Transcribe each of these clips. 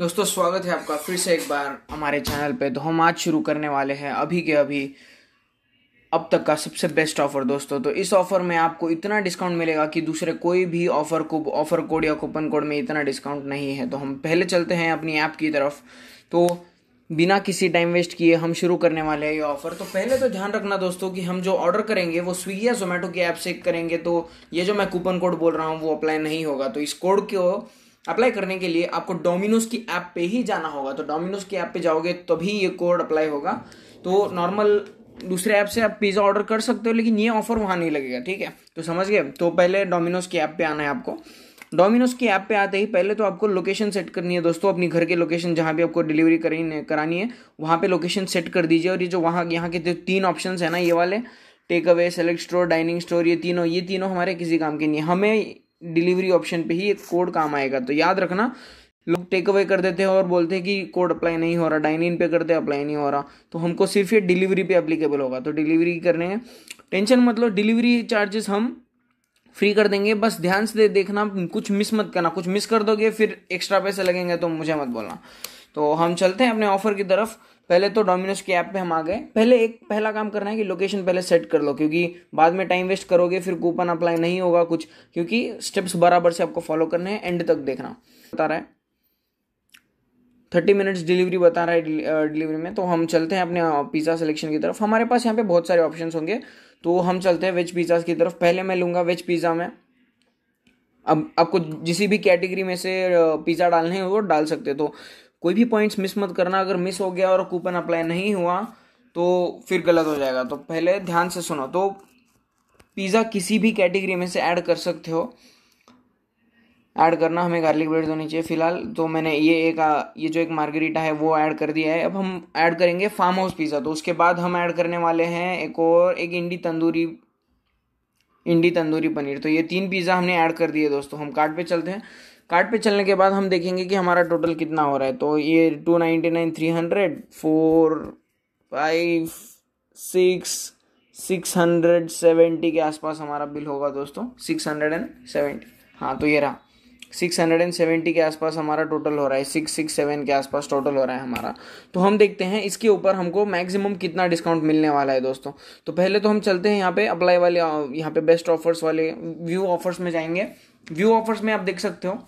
दोस्तों स्वागत है आपका फिर से एक बार हमारे चैनल पे तो हम आज शुरू करने वाले हैं अभी के अभी अब तक का सबसे बेस्ट ऑफर दोस्तों तो इस ऑफर में आपको इतना डिस्काउंट मिलेगा कि दूसरे कोई भी ऑफर को ऑफर कोड या कूपन कोड में इतना डिस्काउंट नहीं है तो हम पहले चलते हैं अपनी ऐप की तरफ तो बिना किसी टाइम वेस्ट किए हम शुरू करने वाले हैं ये ऑफर तो पहले तो ध्यान रखना दोस्तों कि हम जो ऑर्डर करेंगे वो स्विगी या जोमेटो की ऐप से करेंगे तो ये जो मैं कूपन कोड बोल रहा हूँ वो अप्लाई नहीं होगा तो इस कोड को अप्लाई करने के लिए आपको डोमिनोज की ऐप पे ही जाना होगा तो डोमिनोज की ऐप पे जाओगे तभी ये कोड अप्लाई होगा तो नॉर्मल दूसरे ऐप से आप पिज़्ज़ा ऑर्डर कर सकते हो लेकिन ये ऑफर वहाँ नहीं लगेगा ठीक है तो समझ गए तो पहले डोमिनोज की ऐप पे आना है आपको डोमिनोज की ऐप पे आते ही पहले तो आपको लोकेशन सेट करनी है दोस्तों अपनी घर के लोकेशन जहाँ भी आपको डिलीवरी करानी है वहाँ पे लोकेशन सेट कर दीजिए और ये जो वहाँ यहाँ के तीन ऑप्शन है ना ये वाले take away select store dining store ये तीनों ये तीनों हमारे किसी काम के नहीं हमें डिलीवरी ऑप्शन पे ही एक कोड काम आएगा तो याद रखना लोग टेक अवे कर देते हैं और बोलते हैं कि कोड अप्लाई नहीं हो रहा डाइन इन पे करते अप्लाई नहीं हो रहा तो हमको सिर्फ ये डिलीवरी पे अप्लीकेबल होगा तो डिलीवरी करने हैं टेंशन मतलब डिलीवरी चार्जेस हम फ्री कर देंगे बस ध्यान से देखना कुछ मिस मत करना कुछ मिस कर दोगे फिर एक्स्ट्रा पैसे लगेंगे तो मुझे मत बोलना तो हम चलते हैं अपने ऑफर की तरफ पहले तो डोमिनोज के ऐप पे हम आ गए पहले एक पहला काम करना है कि लोकेशन पहले सेट कर लो क्योंकि बाद में टाइम वेस्ट करोगे फिर कूपन अप्लाई नहीं होगा कुछ क्योंकि स्टेप्स बराबर से आपको फॉलो करने हैं एंड तक देखना बता रहा है थर्टी मिनट्स डिलीवरी बता रहा है डिलीवरी में तो हम चलते हैं अपने पिज़्ज़ा सिलेक्शन की तरफ हमारे पास यहाँ पे बहुत सारे ऑप्शन होंगे तो हम चलते हैं वेज पिज़्ज़ा की तरफ पहले मैं लूँगा वेज पिज़्ज़ा में अब आपको जिस भी कैटेगरी में से पिज़्ज़ा डालने हैं वो डाल सकते तो कोई भी पॉइंट्स मिस मत करना अगर मिस हो गया और कूपन अप्लाई नहीं हुआ तो फिर गलत हो जाएगा तो पहले ध्यान से सुनो तो पिज़्ज़ा किसी भी कैटेगरी में से ऐड कर सकते हो ऐड करना हमें गार्लिक ब्रेड होनी चाहिए फिलहाल तो मैंने ये एक ये जो एक मार्गरीटा है वो ऐड कर दिया है अब हम ऐड करेंगे फार्म हाउस पिज़्ज़ा तो उसके बाद हम ऐड करने वाले हैं एक और एक इंडी तंदूरी इंडी तंदूरी पनीर तो ये तीन पिज़्ज़ा हमने ऐड कर दिए दोस्तों हम कार्ड पे चलते हैं कार्ड पे चलने के बाद हम देखेंगे कि हमारा टोटल कितना हो रहा है तो ये two ninety nine three hundred four five six six hundred seventy के आसपास हमारा बिल होगा दोस्तों सिक्स हंड्रेड एंड सेवेंटी हाँ तो ये रहा सिक्स हंड्रेड एंड सेवेंटी के आसपास हमारा टोटल हो रहा है सिक्स सिक्स सेवन के आसपास टोटल हो रहा है हमारा तो हम देखते हैं इसके ऊपर हमको मैक्सिमम कितना डिस्काउंट मिलने वाला है दोस्तों तो पहले तो हम चलते हैं यहाँ पे अप्लाई वाले यहाँ पे बेस्ट ऑफर्स वाले व्यू ऑफर्स में जाएंगे व्यू ऑफर्स में आप देख सकते हो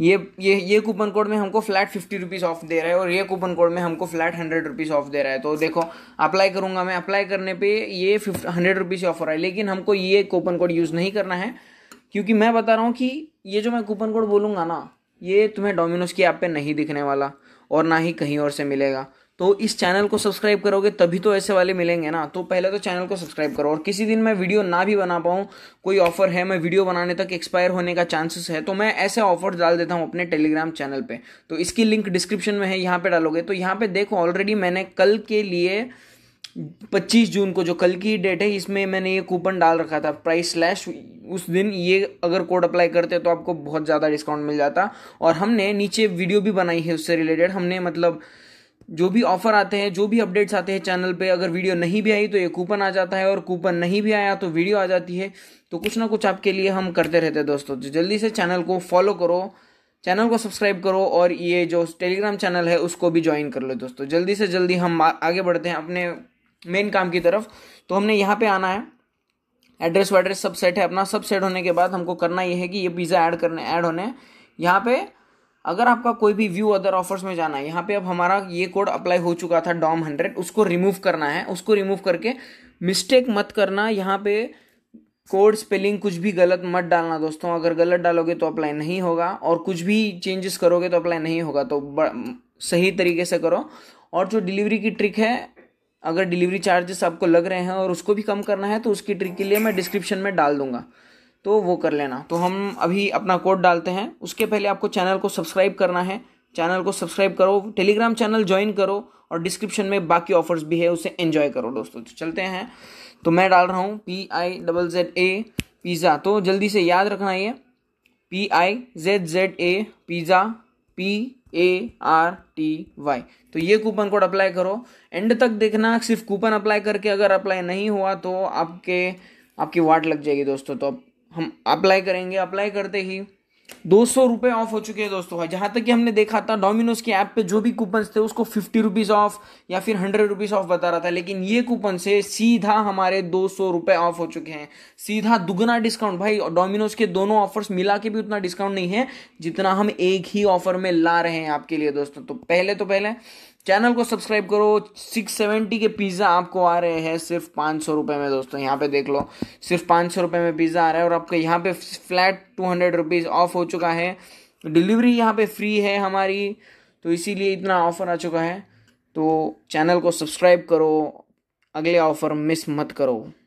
ये ये ये कूपन कोड में हमको फ्लैट फिफ्टी रुपीज़ ऑफ दे रहा है और ये कूपन कोड में हमको फ्लैट हंड्रेड रुपीज़ ऑफ दे रहा है तो देखो अप्लाई करूँगा मैं अप्लाई करने पे ये फिफ्ट हंड्रेड रुपीज़ ऑफ हो रहा है लेकिन हमको ये कूपन कोड यूज़ नहीं करना है क्योंकि मैं बता रहा हूँ कि ये जो मैं कूपन कोड बोलूँगा ना ये तुम्हें डोमिनोज़ की ऐप पर नहीं दिखने वाला और ना ही कहीं और से मिलेगा तो इस चैनल को सब्सक्राइब करोगे तभी तो ऐसे वाले मिलेंगे ना तो पहले तो चैनल को सब्सक्राइब करो और किसी दिन मैं वीडियो ना भी बना पाऊँ कोई ऑफर है मैं वीडियो बनाने तक एक्सपायर होने का चांसेस है तो मैं ऐसे ऑफर डाल देता हूँ अपने टेलीग्राम चैनल पर तो इसकी लिंक डिस्क्रिप्शन में है यहाँ पर डालोगे तो यहाँ पर देखो ऑलरेडी मैंने कल के लिए 25 जून को जो कल की डेट है इसमें मैंने ये कूपन डाल रखा था प्राइस स्लैश उस दिन ये अगर कोड अप्लाई करते तो आपको बहुत ज़्यादा डिस्काउंट मिल जाता और हमने नीचे वीडियो भी बनाई है उससे रिलेटेड हमने मतलब जो भी ऑफर आते हैं जो भी अपडेट्स आते हैं चैनल पे अगर वीडियो नहीं भी आई तो ये कूपन आ जाता है और कूपन नहीं भी आया तो वीडियो आ जाती है तो कुछ ना कुछ आपके लिए हम करते रहते हैं दोस्तों जल्दी से चैनल को फॉलो करो चैनल को सब्सक्राइब करो और ये जो टेलीग्राम चैनल है उसको भी ज्वाइन कर लो दोस्तों जल्दी से जल्दी हम आगे बढ़ते हैं अपने मेन काम की तरफ तो हमने यहाँ पे आना है एड्रेस वेड्रेस सब सेट है अपना सब सेट होने के बाद हमको करना ये है कि ये पिज़्ज़ा ऐड करने ऐड होने यहाँ पे अगर आपका कोई भी व्यू अदर ऑफर्स में जाना है यहाँ पे अब हमारा ये कोड अप्लाई हो चुका था डॉम हंड्रेड उसको रिमूव करना है उसको रिमूव करके मिस्टेक मत करना यहाँ पे कोड स्पेलिंग कुछ भी गलत मत डालना दोस्तों अगर गलत डालोगे तो अप्लाई नहीं होगा और कुछ भी चेंजेस करोगे तो अप्लाई नहीं होगा तो सही तरीके से करो और जो डिलीवरी की ट्रिक है अगर डिलीवरी चार्जेस आपको लग रहे हैं और उसको भी कम करना है तो उसकी ट्रिक के लिए मैं डिस्क्रिप्शन में डाल दूंगा तो वो कर लेना तो हम अभी अपना कोड डालते हैं उसके पहले आपको चैनल को सब्सक्राइब करना है चैनल को सब्सक्राइब करो टेलीग्राम चैनल ज्वाइन करो और डिस्क्रिप्शन में बाकी ऑफर्स भी है उसे एंजॉय करो दोस्तों तो चलते हैं तो मैं डाल रहा हूँ P I double Z A pizza तो जल्दी से याद रखना ये P I Z Z A pizza P A R T Y तो ये कूपन कोड अप्लाई करो एंड तक देखना सिर्फ कूपन अप्लाई करके अगर अप्लाई नहीं हुआ तो आपके आपकी वाट लग जाएगी दोस्तों तो हम अप्लाई करेंगे अप्लाई करते ही दो सौ रुपये ऑफ हो चुके हैं दोस्तों जहाँ तक कि हमने देखा था डोमिनोज की ऐप पे जो भी कूपन्स थे उसको फिफ्टी रुपीज़ ऑफ या फिर हंड्रेड रुपीज़ ऑफ बता रहा था लेकिन ये कूपन से सीधा हमारे दो सौ रुपये ऑफ हो चुके हैं सीधा दुगना डिस्काउंट भाई डोमिनोज के दोनों ऑफर्स मिला के भी उतना डिस्काउंट नहीं है जितना हम एक ही ऑफर में ला रहे हैं आपके लिए दोस्तों तो पहले तो पहले चैनल को सब्सक्राइब करो सिक्स सेवेंटी के पिज़्ज़ा आपको आ रहे हैं सिर्फ पाँच सौ रुपये में दोस्तों यहाँ पे देख लो सिर्फ पाँच सौ रुपये में पिज़्ज़ा आ रहा है और आपका यहाँ पे flat two hundred rupees off हो चुका है डिलीवरी यहाँ पे फ्री है हमारी तो इसीलिए इतना ऑफ़र आ चुका है तो चैनल को सब्सक्राइब करो अगले ऑफ़र मिस मत करो